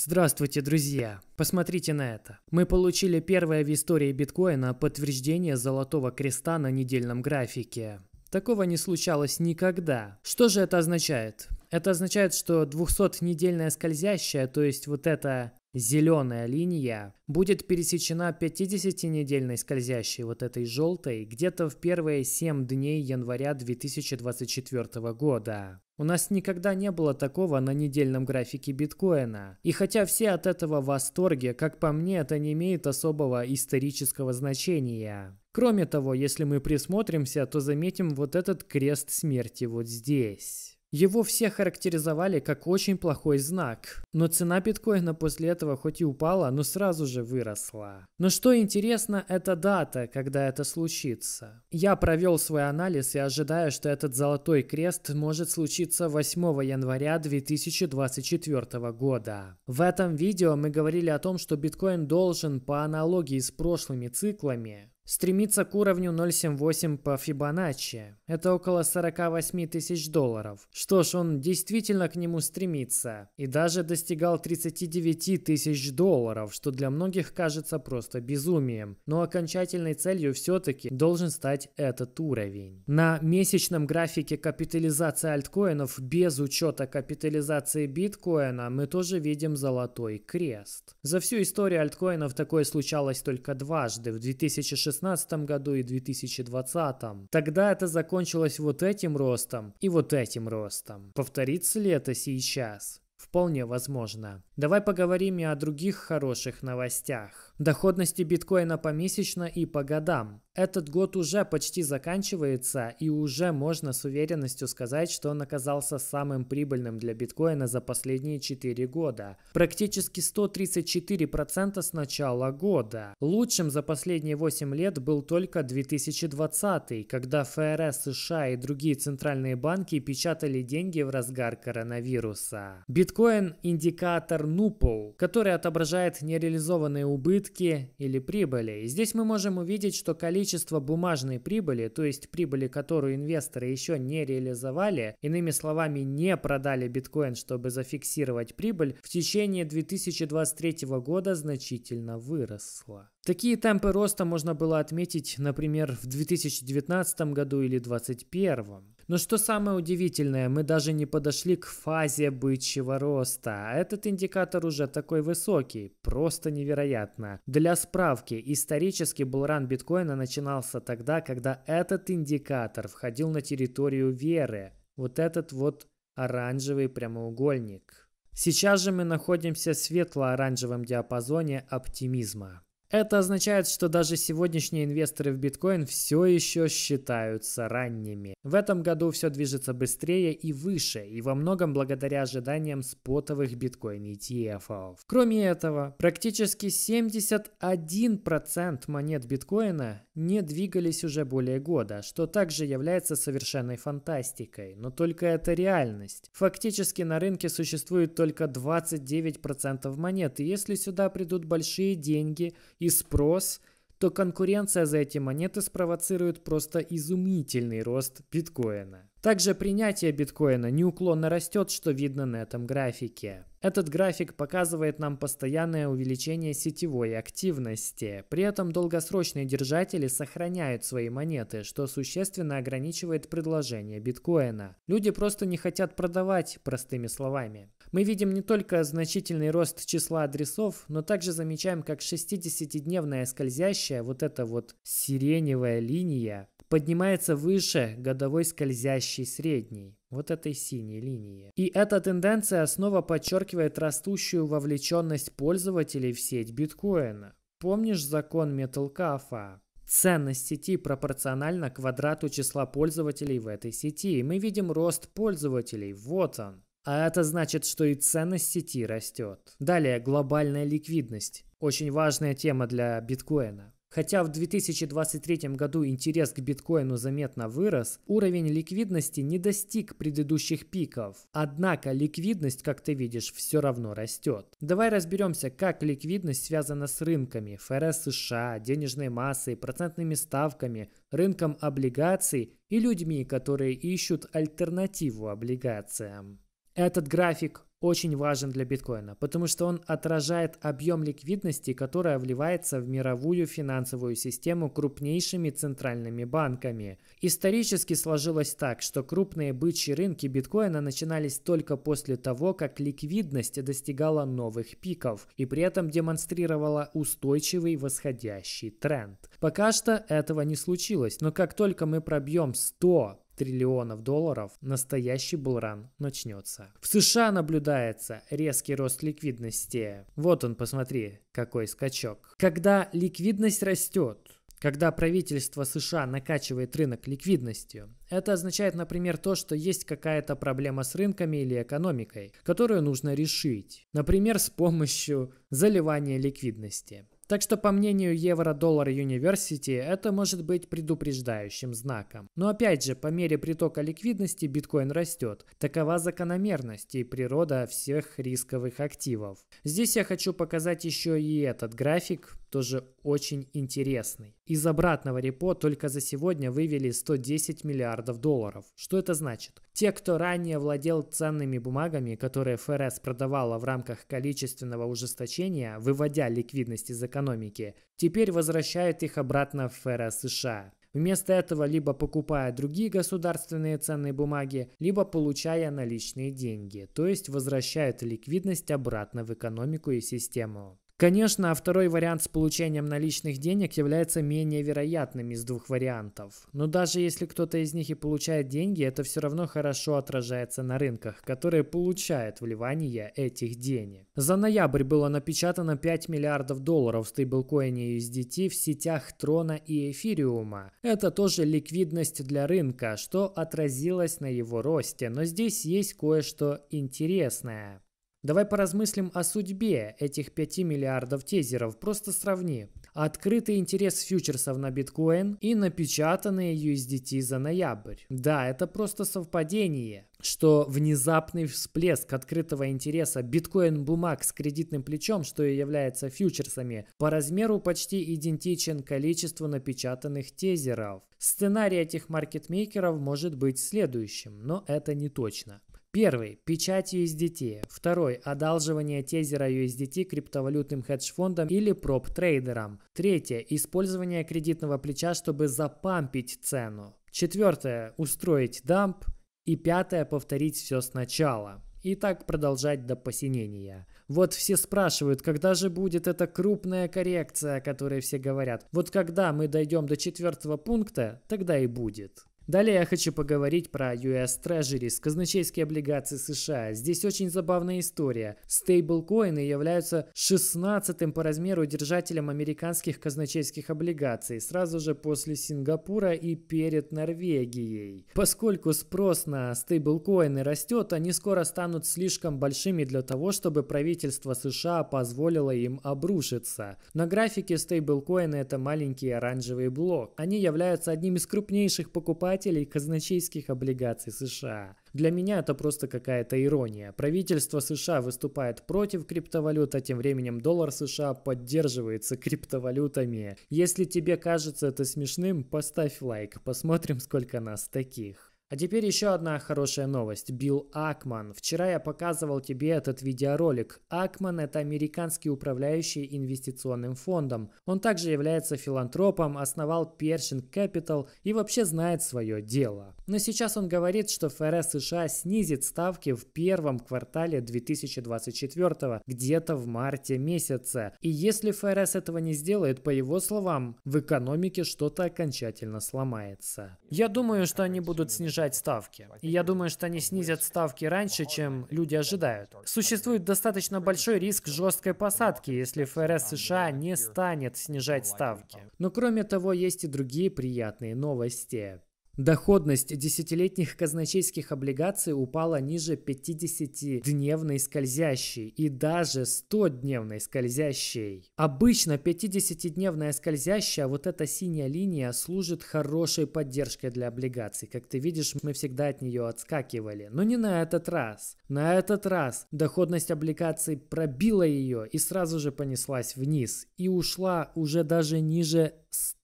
Здравствуйте, друзья! Посмотрите на это. Мы получили первое в истории биткоина подтверждение золотого креста на недельном графике. Такого не случалось никогда. Что же это означает? Это означает, что 200-недельная скользящая, то есть вот эта Зеленая линия будет пересечена 50-недельной скользящей вот этой желтой где-то в первые 7 дней января 2024 года. У нас никогда не было такого на недельном графике биткоина. И хотя все от этого в восторге, как по мне, это не имеет особого исторического значения. Кроме того, если мы присмотримся, то заметим вот этот крест смерти вот здесь. Его все характеризовали как очень плохой знак. Но цена биткоина после этого хоть и упала, но сразу же выросла. Но что интересно, это дата, когда это случится. Я провел свой анализ и ожидаю, что этот золотой крест может случиться 8 января 2024 года. В этом видео мы говорили о том, что биткоин должен по аналогии с прошлыми циклами стремится к уровню 0.78 по Фибоначчи. Это около 48 тысяч долларов. Что ж, он действительно к нему стремится. И даже достигал 39 тысяч долларов, что для многих кажется просто безумием. Но окончательной целью все-таки должен стать этот уровень. На месячном графике капитализации альткоинов без учета капитализации биткоина мы тоже видим золотой крест. За всю историю альткоинов такое случалось только дважды в 2016 2016 году и 2020. Тогда это закончилось вот этим ростом и вот этим ростом. Повторится ли это сейчас? Вполне возможно. Давай поговорим и о других хороших новостях доходности биткоина помесячно и по годам. Этот год уже почти заканчивается и уже можно с уверенностью сказать, что он оказался самым прибыльным для биткоина за последние 4 года. Практически 134% с начала года. Лучшим за последние 8 лет был только 2020, когда ФРС США и другие центральные банки печатали деньги в разгар коронавируса. Биткоин – индикатор NUPL, который отображает нереализованные убытки убытки или прибыли. И здесь мы можем увидеть, что количество бумажной прибыли, то есть прибыли, которую инвесторы еще не реализовали, иными словами, не продали биткоин, чтобы зафиксировать прибыль, в течение 2023 года значительно выросло. Такие темпы роста можно было отметить, например, в 2019 году или 2021. Но что самое удивительное, мы даже не подошли к фазе бычьего роста. Этот индикатор уже такой высокий, просто невероятно. Для справки, исторически булран биткоина начинался тогда, когда этот индикатор входил на территорию веры. Вот этот вот оранжевый прямоугольник. Сейчас же мы находимся в светло-оранжевом диапазоне оптимизма. Это означает, что даже сегодняшние инвесторы в биткоин все еще считаются ранними. В этом году все движется быстрее и выше, и во многом благодаря ожиданиям спотовых биткоин ETF. Кроме этого, практически 71% монет биткоина не двигались уже более года, что также является совершенной фантастикой, но только это реальность. Фактически на рынке существует только 29% монет, и если сюда придут большие деньги, и спрос, то конкуренция за эти монеты спровоцирует просто изумительный рост биткоина. Также принятие биткоина неуклонно растет, что видно на этом графике. Этот график показывает нам постоянное увеличение сетевой активности. При этом долгосрочные держатели сохраняют свои монеты, что существенно ограничивает предложение биткоина. Люди просто не хотят продавать, простыми словами. Мы видим не только значительный рост числа адресов, но также замечаем, как 60-дневная скользящая, вот эта вот сиреневая линия, поднимается выше годовой скользящей средней вот этой синей линии. И эта тенденция снова подчеркивает растущую вовлеченность пользователей в сеть биткоина. Помнишь закон Металкафа? Ценность сети пропорциональна квадрату числа пользователей в этой сети. Мы видим рост пользователей, вот он. А это значит, что и ценность сети растет. Далее, глобальная ликвидность. Очень важная тема для биткоина. Хотя в 2023 году интерес к биткоину заметно вырос, уровень ликвидности не достиг предыдущих пиков. Однако ликвидность, как ты видишь, все равно растет. Давай разберемся, как ликвидность связана с рынками, ФРС США, денежной массой, процентными ставками, рынком облигаций и людьми, которые ищут альтернативу облигациям. Этот график очень важен для биткоина, потому что он отражает объем ликвидности, которая вливается в мировую финансовую систему крупнейшими центральными банками. Исторически сложилось так, что крупные бычьи рынки биткоина начинались только после того, как ликвидность достигала новых пиков и при этом демонстрировала устойчивый восходящий тренд. Пока что этого не случилось, но как только мы пробьем 100 триллионов долларов, настоящий булран начнется. В США наблюдается резкий рост ликвидности. Вот он, посмотри, какой скачок. Когда ликвидность растет, когда правительство США накачивает рынок ликвидностью, это означает, например, то, что есть какая-то проблема с рынками или экономикой, которую нужно решить, например, с помощью заливания ликвидности. Так что, по мнению Евро-Доллар Юниверсити, это может быть предупреждающим знаком. Но опять же, по мере притока ликвидности биткоин растет. Такова закономерность и природа всех рисковых активов. Здесь я хочу показать еще и этот график, тоже очень интересный. Из обратного репо только за сегодня вывели 110 миллиардов долларов. Что это значит? Те, кто ранее владел ценными бумагами, которые ФРС продавала в рамках количественного ужесточения, выводя ликвидность из экономики, экономики, теперь возвращает их обратно в ФРС США. Вместо этого либо покупая другие государственные ценные бумаги, либо получая наличные деньги, то есть возвращают ликвидность обратно в экономику и систему. Конечно, а второй вариант с получением наличных денег является менее вероятным из двух вариантов. Но даже если кто-то из них и получает деньги, это все равно хорошо отражается на рынках, которые получают вливание этих денег. За ноябрь было напечатано 5 миллиардов долларов в стейблкоине USDT в сетях Трона и Эфириума. Это тоже ликвидность для рынка, что отразилось на его росте, но здесь есть кое-что интересное. Давай поразмыслим о судьбе этих 5 миллиардов тезеров, просто сравни. Открытый интерес фьючерсов на биткоин и напечатанные USDT за ноябрь. Да, это просто совпадение, что внезапный всплеск открытого интереса биткоин-бумаг с кредитным плечом, что и является фьючерсами, по размеру почти идентичен количеству напечатанных тезеров. Сценарий этих маркетмейкеров может быть следующим, но это не точно. Первый – печать USDT. Второй – одалживание тезера USDT криптовалютным хедж-фондом или проб трейдерам Третье – использование кредитного плеча, чтобы запампить цену. Четвертое – устроить дамп. И пятое – повторить все сначала. И так продолжать до посинения. Вот все спрашивают, когда же будет эта крупная коррекция, о которой все говорят. Вот когда мы дойдем до четвертого пункта, тогда и будет. Далее я хочу поговорить про US Treasuries, казначейские облигации США. Здесь очень забавная история. Стейблкоины являются 16 по размеру держателем американских казначейских облигаций, сразу же после Сингапура и перед Норвегией. Поскольку спрос на стейблкоины растет, они скоро станут слишком большими для того, чтобы правительство США позволило им обрушиться. На графике стейблкоины это маленький оранжевый блок. Они являются одним из крупнейших покупателей покупателей казначейских облигаций США. Для меня это просто какая-то ирония. Правительство США выступает против криптовалют, а тем временем доллар США поддерживается криптовалютами. Если тебе кажется это смешным, поставь лайк, посмотрим сколько нас таких. А теперь еще одна хорошая новость. Билл Акман. Вчера я показывал тебе этот видеоролик. Акман – это американский управляющий инвестиционным фондом. Он также является филантропом, основал Першинг Capital и вообще знает свое дело. Но сейчас он говорит, что ФРС США снизит ставки в первом квартале 2024, где-то в марте месяце. И если ФРС этого не сделает, по его словам, в экономике что-то окончательно сломается. Я думаю, что они будут снижать ставки. И я думаю, что они снизят ставки раньше, чем люди ожидают. Существует достаточно большой риск жесткой посадки, если ФРС США не станет снижать ставки. Но кроме того, есть и другие приятные новости. Доходность десятилетних казначейских облигаций упала ниже 50-дневной скользящей и даже 100-дневной скользящей. Обычно 50-дневная скользящая, а вот эта синяя линия, служит хорошей поддержкой для облигаций. Как ты видишь, мы всегда от нее отскакивали. Но не на этот раз. На этот раз доходность облигаций пробила ее и сразу же понеслась вниз и ушла уже даже ниже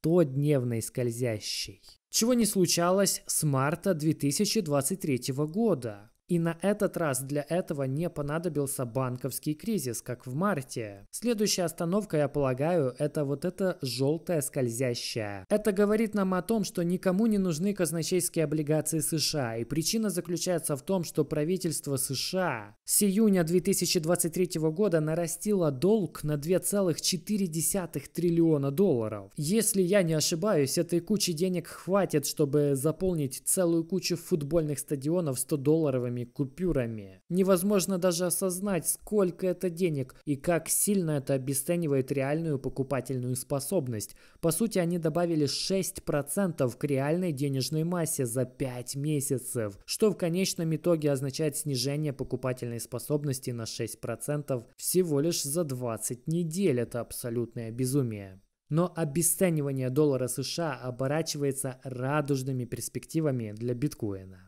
100-дневной скользящей чего не случалось с марта 2023 года. И на этот раз для этого не понадобился банковский кризис, как в марте. Следующая остановка, я полагаю, это вот эта желтая скользящая. Это говорит нам о том, что никому не нужны казначейские облигации США. И причина заключается в том, что правительство США с июня 2023 года нарастило долг на 2,4 триллиона долларов. Если я не ошибаюсь, этой кучи денег хватит, чтобы заполнить целую кучу футбольных стадионов 100-долларовыми новыми купюрами. Невозможно даже осознать, сколько это денег и как сильно это обесценивает реальную покупательную способность. По сути, они добавили 6% к реальной денежной массе за 5 месяцев, что в конечном итоге означает снижение покупательной способности на 6% всего лишь за 20 недель. Это абсолютное безумие. Но обесценивание доллара США оборачивается радужными перспективами для биткоина.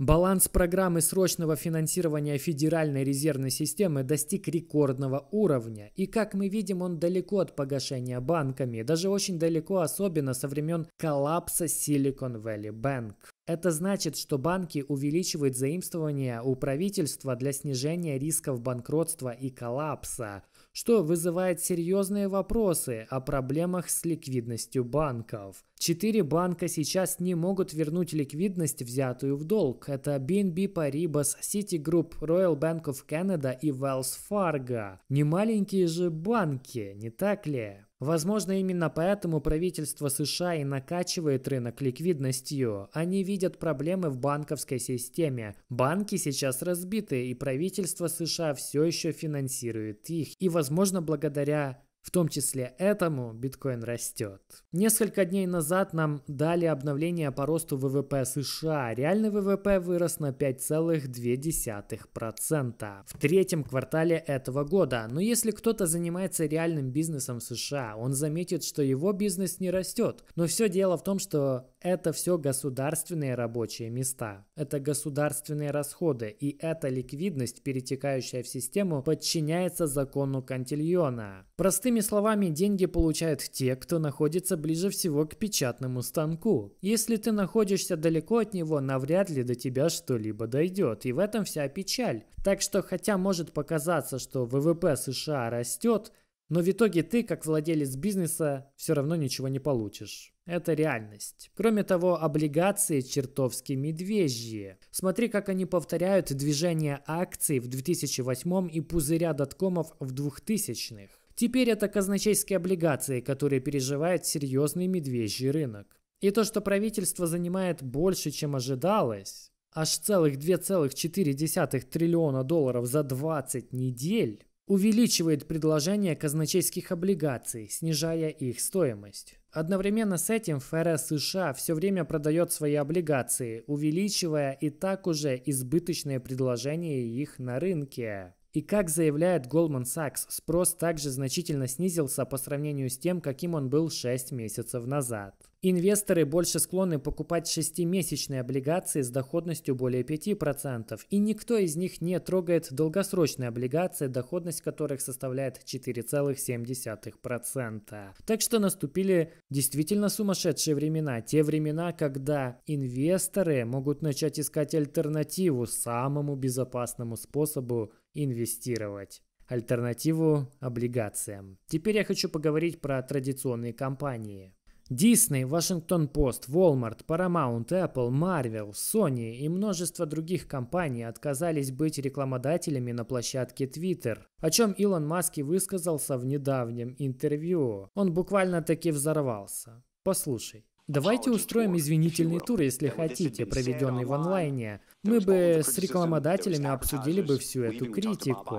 Баланс программы срочного финансирования Федеральной резервной системы достиг рекордного уровня, и, как мы видим, он далеко от погашения банками, даже очень далеко, особенно со времен коллапса Silicon Valley Bank. Это значит, что банки увеличивают заимствования у правительства для снижения рисков банкротства и коллапса – что вызывает серьезные вопросы о проблемах с ликвидностью банков. Четыре банка сейчас не могут вернуть ликвидность, взятую в долг. Это BNB Paribas, Citigroup, Royal Bank of Canada и Wells Fargo. Немаленькие же банки, не так ли? Возможно, именно поэтому правительство США и накачивает рынок ликвидностью. Они видят проблемы в банковской системе. Банки сейчас разбиты, и правительство США все еще финансирует их. И, возможно, благодаря в том числе этому биткоин растет. Несколько дней назад нам дали обновление по росту ВВП США. Реальный ВВП вырос на 5,2% в третьем квартале этого года. Но если кто-то занимается реальным бизнесом в США, он заметит, что его бизнес не растет. Но все дело в том, что это все государственные рабочие места. Это государственные расходы, и эта ликвидность, перетекающая в систему, подчиняется закону Кантильона. Простыми словами, деньги получают те, кто находится ближе всего к печатному станку. Если ты находишься далеко от него, навряд ли до тебя что-либо дойдет, и в этом вся печаль. Так что, хотя может показаться, что ВВП США растет, но в итоге ты, как владелец бизнеса, все равно ничего не получишь. Это реальность. Кроме того, облигации чертовски медвежьи. Смотри, как они повторяют движение акций в 2008 и пузыря доткомов в 2000-х. Теперь это казначейские облигации, которые переживают серьезный медвежий рынок. И то, что правительство занимает больше, чем ожидалось, аж целых 2,4 триллиона долларов за 20 недель, увеличивает предложение казначейских облигаций, снижая их стоимость. Одновременно с этим ФРС США все время продает свои облигации, увеличивая и так уже избыточное предложение их на рынке. И как заявляет Goldman Sachs, спрос также значительно снизился по сравнению с тем, каким он был 6 месяцев назад. Инвесторы больше склонны покупать шестимесячные облигации с доходностью более 5%, и никто из них не трогает долгосрочные облигации, доходность которых составляет 4,7%. Так что наступили действительно сумасшедшие времена, те времена, когда инвесторы могут начать искать альтернативу самому безопасному способу инвестировать альтернативу облигациям. Теперь я хочу поговорить про традиционные компании. Disney, Washington Post, Walmart, Paramount, Apple, Marvel, Sony и множество других компаний отказались быть рекламодателями на площадке Twitter, о чем Илон Маск и высказался в недавнем интервью. Он буквально-таки взорвался. Послушай. Давайте устроим извинительный тур, если хотите, проведенный в онлайне. Мы бы с рекламодателями обсудили бы всю эту критику.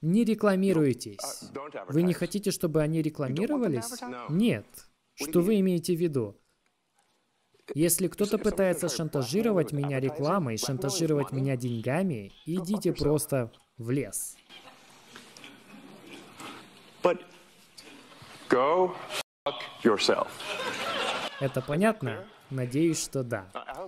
Не рекламируйтесь. Ну, а, Вы не хотите, чтобы они рекламировались? Нет. Что вы имеете в виду? Если кто-то пытается шантажировать меня рекламой, шантажировать меня деньгами, ну, идите просто в лес. Это понятно? Надеюсь, что да. А,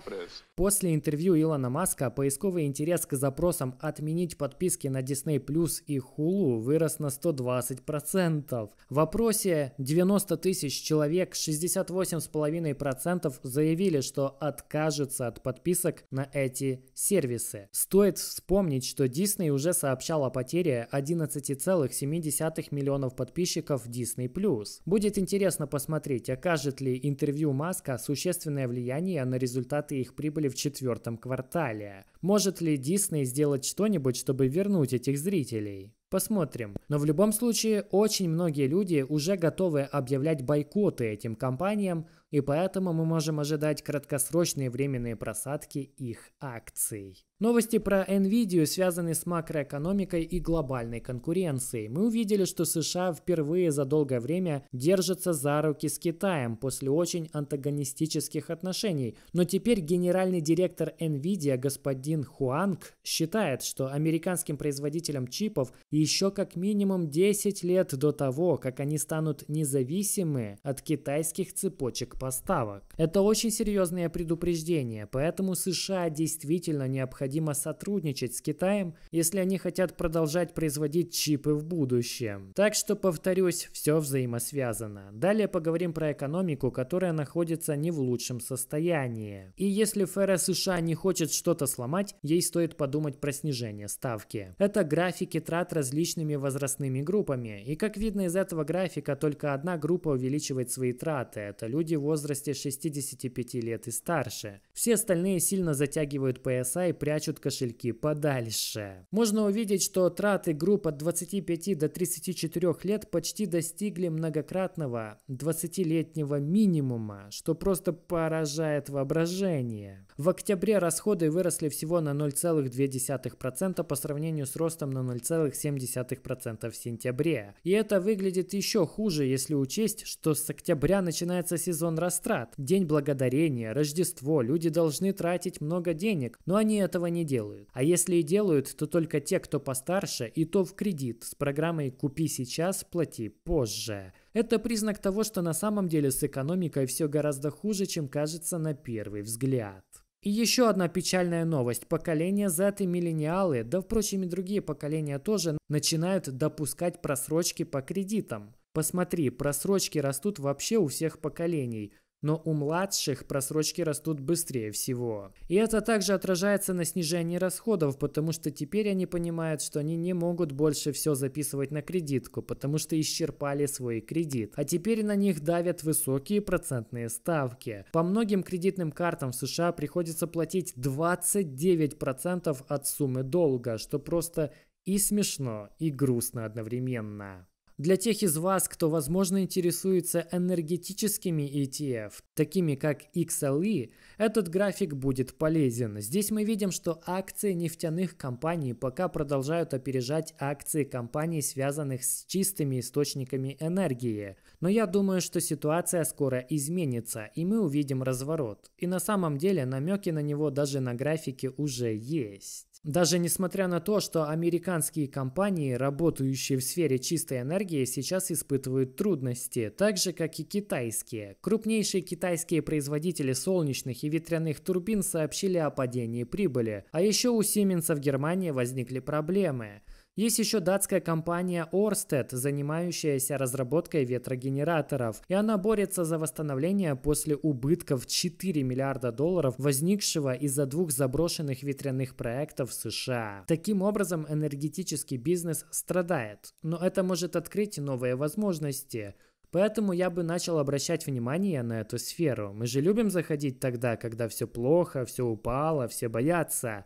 После интервью Илона Маска поисковый интерес к запросам отменить подписки на Disney Plus и Hulu вырос на 120%. В опросе 90 тысяч человек 68,5% заявили, что откажется от подписок на эти сервисы. Стоит вспомнить, что Disney уже сообщал о потере 11,7 миллионов подписчиков Disney+. Plus. Будет интересно посмотреть, окажет ли интервью Маска существенно негативное влияние на результаты их прибыли в четвертом квартале. Может ли Дисней сделать что-нибудь, чтобы вернуть этих зрителей? Посмотрим. Но в любом случае, очень многие люди уже готовы объявлять бойкоты этим компаниям, и поэтому мы можем ожидать краткосрочные временные просадки их акций. Новости про NVIDIA связаны с макроэкономикой и глобальной конкуренцией. Мы увидели, что США впервые за долгое время держатся за руки с Китаем после очень антагонистических отношений. Но теперь генеральный директор NVIDIA господин Хуанг считает, что американским производителям чипов еще как минимум 10 лет до того, как они станут независимы от китайских цепочек поставок. Это очень серьезное предупреждение, поэтому США действительно необходимо необходимо сотрудничать с Китаем, если они хотят продолжать производить чипы в будущем. Так что, повторюсь, все взаимосвязано. Далее поговорим про экономику, которая находится не в лучшем состоянии. И если ФРС США не хочет что-то сломать, ей стоит подумать про снижение ставки. Это графики трат различными возрастными группами. И как видно из этого графика, только одна группа увеличивает свои траты. Это люди в возрасте 65 лет и старше. Все остальные сильно затягивают PSI и прячут прячут кошельки подальше. Можно увидеть, что траты групп от 25 до 34 лет почти достигли многократного 20-летнего минимума, что просто поражает воображение. В октябре расходы выросли всего на 0,2% по сравнению с ростом на 0,7% в сентябре. И это выглядит еще хуже, если учесть, что с октября начинается сезон растрат. День благодарения, Рождество, люди должны тратить много денег, но они этого не делают. А если и делают, то только те, кто постарше, и то в кредит с программой «Купи сейчас, плати позже». Это признак того, что на самом деле с экономикой все гораздо хуже, чем кажется на первый взгляд. И еще одна печальная новость. Поколение Z и миллениалы, да впрочем и другие поколения тоже, начинают допускать просрочки по кредитам. Посмотри, просрочки растут вообще у всех поколений – но у младших просрочки растут быстрее всего. И это также отражается на снижении расходов, потому что теперь они понимают, что они не могут больше все записывать на кредитку, потому что исчерпали свой кредит. А теперь на них давят высокие процентные ставки. По многим кредитным картам в США приходится платить 29% от суммы долга, что просто и смешно, и грустно одновременно. Для тех из вас, кто, возможно, интересуется энергетическими ETF, такими как XLE, этот график будет полезен. Здесь мы видим, что акции нефтяных компаний пока продолжают опережать акции компаний, связанных с чистыми источниками энергии. Но я думаю, что ситуация скоро изменится, и мы увидим разворот. И на самом деле намеки на него даже на графике уже есть. Даже несмотря на то, что американские компании, работающие в сфере чистой энергии, сейчас испытывают трудности, так же как и китайские. Крупнейшие китайские производители солнечных и ветряных турбин сообщили о падении прибыли, а еще у Siemens в Германии возникли проблемы. Есть еще датская компания Orsted, занимающаяся разработкой ветрогенераторов, и она борется за восстановление после убытков 4 миллиарда долларов, возникшего из-за двух заброшенных ветряных проектов в США. Таким образом, энергетический бизнес страдает, но это может открыть новые возможности. Поэтому я бы начал обращать внимание на эту сферу. Мы же любим заходить тогда, когда все плохо, все упало, все боятся.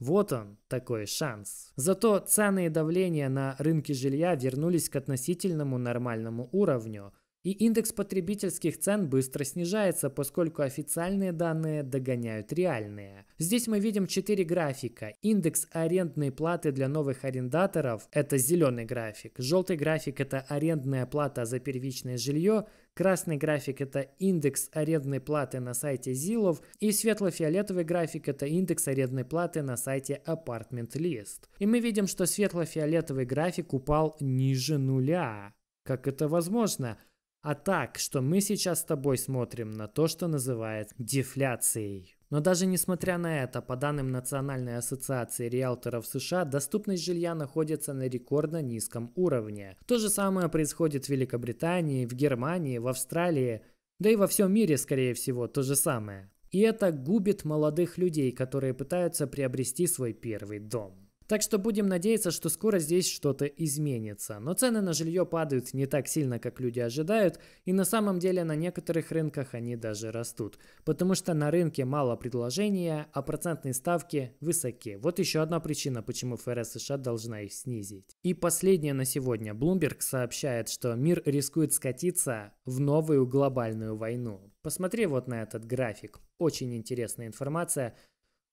Вот он, такой шанс. Зато цены и давление на рынке жилья вернулись к относительному нормальному уровню, и индекс потребительских цен быстро снижается, поскольку официальные данные догоняют реальные. Здесь мы видим 4 графика. Индекс арендной платы для новых арендаторов – это зеленый график. Желтый график – это арендная плата за первичное жилье – Красный график – это индекс арендной платы на сайте Зилов, и светло-фиолетовый график – это индекс арендной платы на сайте Apartment List. И мы видим, что светло-фиолетовый график упал ниже нуля. Как это возможно? А так, что мы сейчас с тобой смотрим на то, что называют дефляцией. Но даже несмотря на это, по данным Национальной ассоциации риэлторов США, доступность жилья находится на рекордно низком уровне. То же самое происходит в Великобритании, в Германии, в Австралии, да и во всем мире, скорее всего, то же самое. И это губит молодых людей, которые пытаются приобрести свой первый дом. Так что будем надеяться, что скоро здесь что-то изменится. Но цены на жилье падают не так сильно, как люди ожидают, и на самом деле на некоторых рынках они даже растут. Потому что на рынке мало предложения, а процентные ставки высоки. Вот еще одна причина, почему ФРС США должна их снизить. И последнее на сегодня. Bloomberg сообщает, что мир рискует скатиться в новую глобальную войну. Посмотри вот на этот график. Очень интересная информация,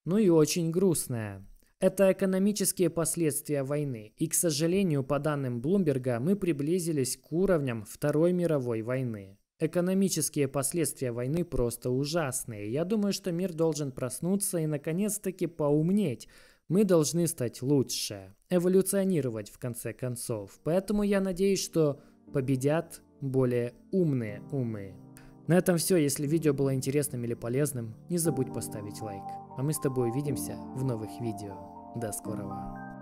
ну и очень грустная. Это экономические последствия войны, и, к сожалению, по данным Блумберга, мы приблизились к уровням Второй мировой войны. Экономические последствия войны просто ужасные. Я думаю, что мир должен проснуться и, наконец-таки, поумнеть. Мы должны стать лучше, эволюционировать, в конце концов. Поэтому я надеюсь, что победят более умные умы. На этом все. Если видео было интересным или полезным, не забудь поставить лайк. А мы с тобой увидимся в новых видео. До скорого!